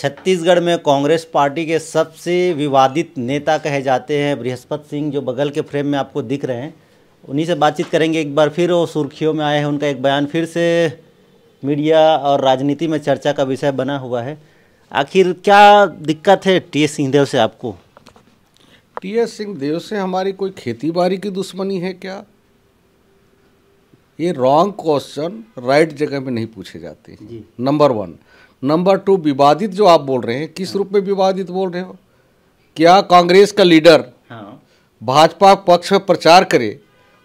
छत्तीसगढ़ में कांग्रेस पार्टी के सबसे विवादित नेता कहे जाते हैं बृहस्पति सिंह जो बगल के फ्रेम में आपको दिख रहे हैं उन्हीं से बातचीत करेंगे एक बार फिर वो सुर्खियों में आए हैं उनका एक बयान फिर से मीडिया और राजनीति में चर्चा का विषय बना हुआ है आखिर क्या दिक्कत है टी एस सिंहदेव से आपको टी एस सिंहदेव से हमारी कोई खेती बाड़ी की दुश्मनी है क्या ये रॉन्ग क्वेश्चन राइट जगह में नहीं पूछे जाते नंबर वन नंबर टू विवादित जो आप बोल रहे हैं किस रूप में विवादित बोल रहे हो क्या कांग्रेस का लीडर हाँ। भाजपा पक्ष में प्रचार करे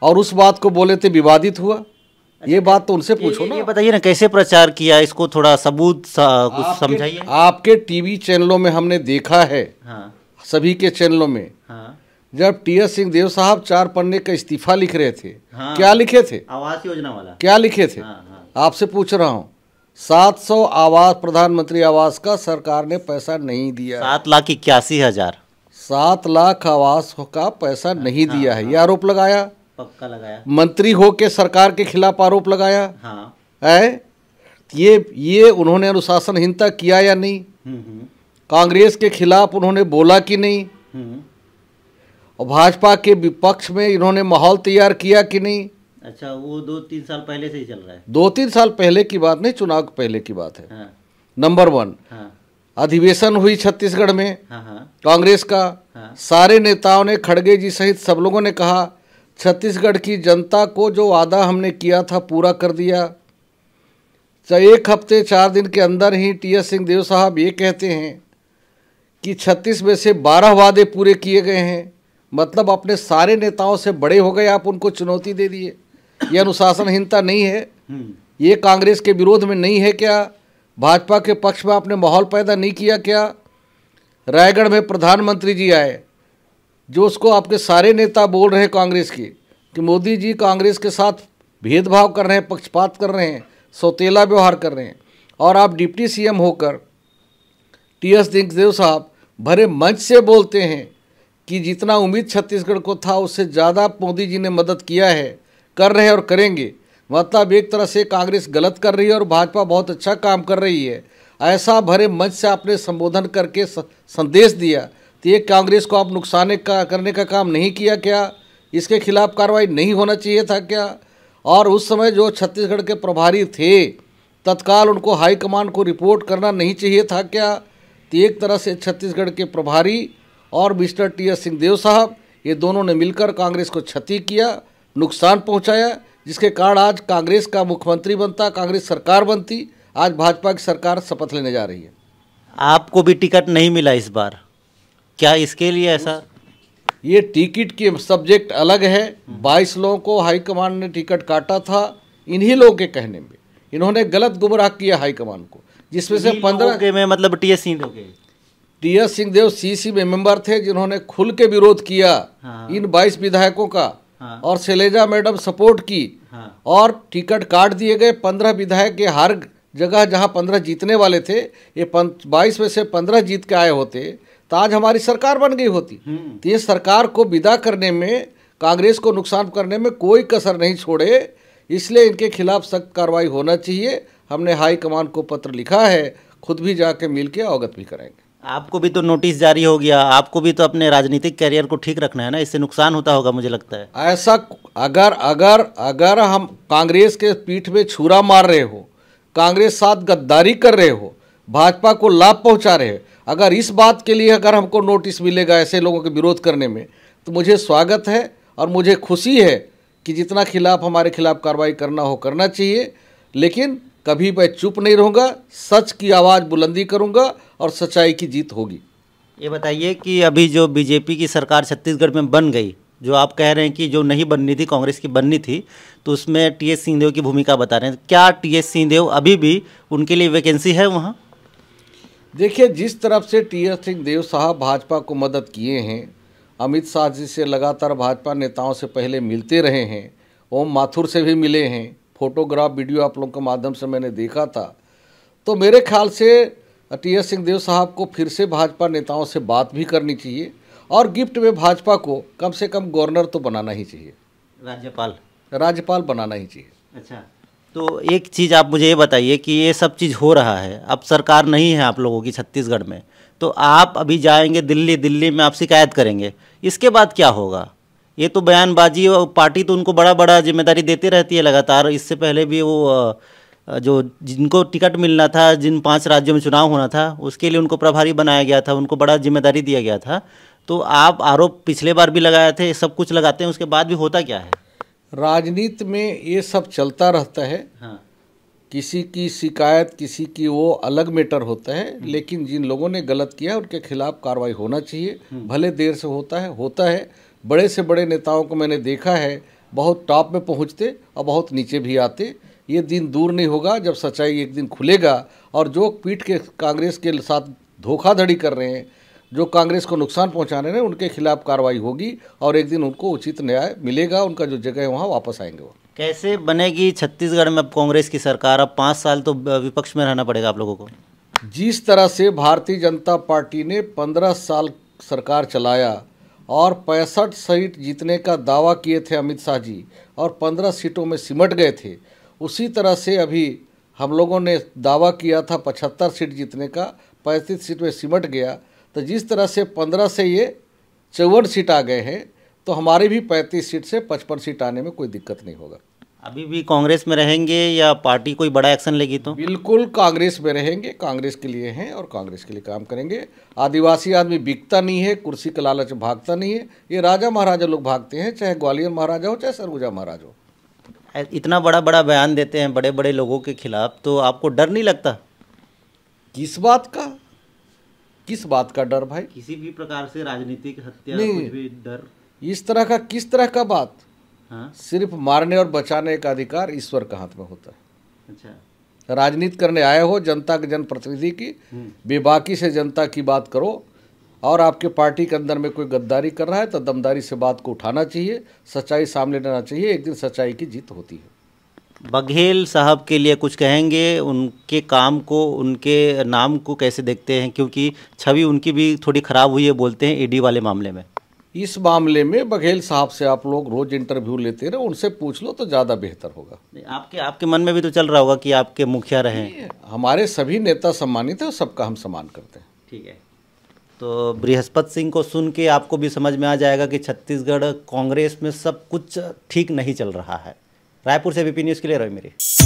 और उस बात को बोले थे विवादित हुआ अच्छा, ये बात तो उनसे पूछो ना ये बताइए ना कैसे प्रचार किया इसको थोड़ा सबूत सा, कुछ समझाइए आपके टीवी चैनलों में हमने देखा है हाँ। सभी के चैनलों में हाँ। जब टी एस सिंह देव साहब चार पन्ने का इस्तीफा लिख रहे थे हाँ। क्या लिखे थे आवास योजना वाला क्या लिखे थे हाँ, हाँ। आपसे पूछ रहा हूँ 700 आवास प्रधानमंत्री आवास का सरकार ने पैसा नहीं दिया सात लाख इक्यासी हजार सात लाख आवास का पैसा नहीं दिया है ये आरोप लगाया पक्का लगाया मंत्री होके सरकार के खिलाफ आरोप लगाया हाँ। है ये ये उन्होंने अनुशासनहीनता किया या नहीं हम्म, हम्म। कांग्रेस के खिलाफ उन्होंने बोला कि नहीं हम्म। और भाजपा के विपक्ष में इन्होंने माहौल तैयार किया कि नहीं अच्छा वो दो तीन साल पहले से ही चल रहा है दो तीन साल पहले की बात नहीं चुनाव पहले की बात है हाँ। नंबर वन हाँ। अधिवेशन हुई छत्तीसगढ़ में हाँ, हाँ। कांग्रेस का हाँ। सारे नेताओं ने खड़गे जी सहित सब लोगों ने कहा छत्तीसगढ़ की जनता को जो वादा हमने किया था पूरा कर दिया एक हफ्ते चार दिन के अंदर ही टी एस सिंह देव साहब ये कहते हैं कि छत्तीस में से बारह वादे पूरे किए गए हैं मतलब अपने सारे नेताओं से बड़े हो गए आप उनको चुनौती दे दिए ये अनुशासनहीनता नहीं है ये कांग्रेस के विरोध में नहीं है क्या भाजपा के पक्ष में आपने माहौल पैदा नहीं किया क्या रायगढ़ में प्रधानमंत्री जी आए जो उसको आपके सारे नेता बोल रहे हैं कांग्रेस के कि मोदी जी कांग्रेस के साथ भेदभाव कर रहे हैं पक्षपात कर रहे हैं सौतेला व्यवहार कर रहे हैं और आप डिप्टी सीएम होकर टी एस सिंहदेव साहब भरे मंच से बोलते हैं कि जितना उम्मीद छत्तीसगढ़ को था उससे ज़्यादा मोदी जी ने मदद किया है कर रहे और करेंगे मतलब एक तरह से कांग्रेस गलत कर रही है और भाजपा बहुत अच्छा काम कर रही है ऐसा भरे मंच से आपने संबोधन करके संदेश दिया तो ये कांग्रेस को आप नुकसान का करने का काम नहीं किया क्या इसके खिलाफ कार्रवाई नहीं होना चाहिए था क्या और उस समय जो छत्तीसगढ़ के प्रभारी थे तत्काल उनको हाईकमान को रिपोर्ट करना नहीं चाहिए था क्या तो एक तरह से छत्तीसगढ़ के प्रभारी और मिस्टर टी एस सिंहदेव साहब ये दोनों ने मिलकर कांग्रेस को क्षति किया नुकसान पहुंचाया जिसके कारण आज कांग्रेस का मुख्यमंत्री बनता कांग्रेस सरकार बनती आज भाजपा की सरकार शपथ लेने जा रही है आपको भी टिकट नहीं मिला इस बार क्या इसके लिए ऐसा ये टिकट के सब्जेक्ट अलग है बाईस लोगों को हाईकमान ने टिकट काटा था इन्हीं लोगों के कहने में इन्होंने गलत गुमराह किया हाईकमान को जिसमें से पंद्रह के में मतलब T S Singh T S Singhdeo C C में मेंबर थे जिन्होंने खुल के विरोध किया हाँ। इन बाईस विधायकों का हाँ। और शैलेजा मैडम सपोर्ट की हाँ। और टिकट काट दिए गए पंद्रह विधायक के हर जगह जहाँ पंद्रह जीतने वाले थे ये बाईस में से पंद्रह जीत के आए होते तो आज हमारी सरकार बन गई होती हम्म। तो ये सरकार को विदा करने में कांग्रेस को नुकसान करने में कोई कसर नहीं छोड़े इसलिए इनके खिलाफ सख्त कार्रवाई होना चाहिए हमने हाईकमान को पत्र लिखा है खुद भी जाके मिल के अवगत भी करेंगे आपको भी तो नोटिस जारी हो गया आपको भी तो अपने राजनीतिक करियर को ठीक रखना है ना इससे नुकसान होता होगा मुझे लगता है ऐसा अगर अगर अगर हम कांग्रेस के पीठ में छुरा मार रहे हो कांग्रेस साथ गद्दारी कर रहे हो भाजपा को लाभ पहुंचा रहे हो अगर इस बात के लिए अगर हमको नोटिस मिलेगा ऐसे लोगों के विरोध करने में तो मुझे स्वागत है और मुझे खुशी है कि जितना खिलाफ हमारे खिलाफ कार्रवाई करना हो करना चाहिए लेकिन कभी मैं चुप नहीं रहूँगा सच की आवाज़ बुलंदी करूँगा और सच्चाई की जीत होगी ये बताइए कि अभी जो बीजेपी की सरकार छत्तीसगढ़ में बन गई जो आप कह रहे हैं कि जो नहीं बननी थी कांग्रेस की बननी थी तो उसमें टी एस सिंहदेव की भूमिका बता रहे हैं क्या टी एस सिंहदेव अभी भी उनके लिए वैकेंसी है वहाँ देखिए जिस तरफ से टी एस सिंहदेव साहब भाजपा को मदद किए हैं अमित शाह जी से लगातार भाजपा नेताओं से पहले मिलते रहे हैं ओम माथुर से भी मिले हैं फोटोग्राफ वीडियो आप लोग के माध्यम से मैंने देखा था तो मेरे ख्याल से टी एस सिंहदेव साहब को फिर से भाजपा नेताओं से बात भी करनी चाहिए और गिफ्ट में भाजपा को कम से कम गवर्नर तो बनाना ही चाहिए राज्यपाल राज्यपाल बनाना ही चाहिए अच्छा तो एक चीज़ आप मुझे ये बताइए कि ये सब चीज़ हो रहा है अब सरकार नहीं है आप लोगों की छत्तीसगढ़ में तो आप अभी जाएंगे दिल्ली दिल्ली में आप शिकायत करेंगे इसके बाद क्या होगा ये तो बयानबाजी और पार्टी तो उनको बड़ा बड़ा जिम्मेदारी देती रहती है लगातार इससे पहले भी वो जो जिनको टिकट मिलना था जिन पांच राज्यों में चुनाव होना था उसके लिए उनको प्रभारी बनाया गया था उनको बड़ा जिम्मेदारी दिया गया था तो आप आरोप पिछले बार भी लगाए थे सब कुछ लगाते हैं उसके बाद भी होता क्या है राजनीति में ये सब चलता रहता है हाँ। किसी की शिकायत किसी की वो अलग मैटर होता है हम्म। लेकिन जिन लोगों ने गलत किया उनके खिलाफ कार्रवाई होना चाहिए हम्म। भले देर से होता है होता है बड़े से बड़े नेताओं को मैंने देखा है बहुत टॉप में पहुंचते और बहुत नीचे भी आते ये दिन दूर नहीं होगा जब सच्चाई एक दिन खुलेगा और जो पीठ के कांग्रेस के साथ धोखाधड़ी कर रहे हैं जो कांग्रेस को नुकसान पहुंचाने रहे हैं उनके खिलाफ कार्रवाई होगी और एक दिन उनको उचित न्याय मिलेगा उनका जो जगह है वहाँ वापस आएंगे वो कैसे बनेगी छत्तीसगढ़ में अब कांग्रेस की सरकार अब पाँच साल तो विपक्ष में रहना पड़ेगा आप लोगों को जिस तरह से भारतीय जनता पार्टी ने पंद्रह साल सरकार चलाया और पैंसठ सीट जीतने का दावा किए थे अमित शाह जी और पंद्रह सीटों में सिमट गए थे उसी तरह से अभी हम लोगों ने दावा किया था पचहत्तर सीट जीतने का पैंतीस सीट में सिमट गया तो जिस तरह से पंद्रह से ये चौवन सीट आ गए हैं तो हमारे भी पैंतीस सीट से पचपन सीट आने में कोई दिक्कत नहीं होगा अभी भी कांग्रेस में रहेंगे या पार्टी कोई बड़ा एक्शन लेगी तो बिल्कुल कांग्रेस में रहेंगे कांग्रेस के लिए हैं और कांग्रेस के लिए काम करेंगे आदिवासी आदमी बिकता नहीं है कुर्सी का लालच भागता नहीं है ये राजा महाराजा लोग भागते हैं चाहे ग्वालियर महाराजा हो चाहे सरगुजा महाराज हो इतना बड़ा बड़ा बयान देते हैं बड़े बड़े लोगों के खिलाफ तो आपको डर नहीं लगता किस बात का किस बात का डर भाई किसी भी प्रकार से राजनीतिक हत्या कुछ भी डर इस तरह का किस तरह का बात हाँ? सिर्फ मारने और बचाने का अधिकार ईश्वर के हाथ में होता है अच्छा राजनीति करने आए हो जनता के जनप्रतिनिधि की हम्म। बेबाकी से जनता की बात करो और आपके पार्टी के अंदर में कोई गद्दारी कर रहा है तो दमदारी से बात को उठाना चाहिए सच्चाई सामने लेना चाहिए एक दिन सच्चाई की जीत होती है बघेल साहब के लिए कुछ कहेंगे उनके काम को उनके नाम को कैसे देखते हैं क्योंकि छवि उनकी भी थोड़ी ख़राब हुई है बोलते हैं ईडी वाले मामले में इस मामले में बघेल साहब से आप लोग रोज इंटरव्यू लेते रहे उनसे पूछ लो तो ज़्यादा बेहतर होगा आपके आपके मन में भी तो चल रहा होगा कि आपके मुखिया रहे हमारे सभी नेता सम्मानित है और सबका हम सम्मान करते हैं ठीक है तो बृहस्पत सिंह को सुन के आपको भी समझ में आ जाएगा कि छत्तीसगढ़ कांग्रेस में सब कुछ ठीक नहीं चल रहा है रायपुर से बीपी न्यूज़ के लिए रवि मेरी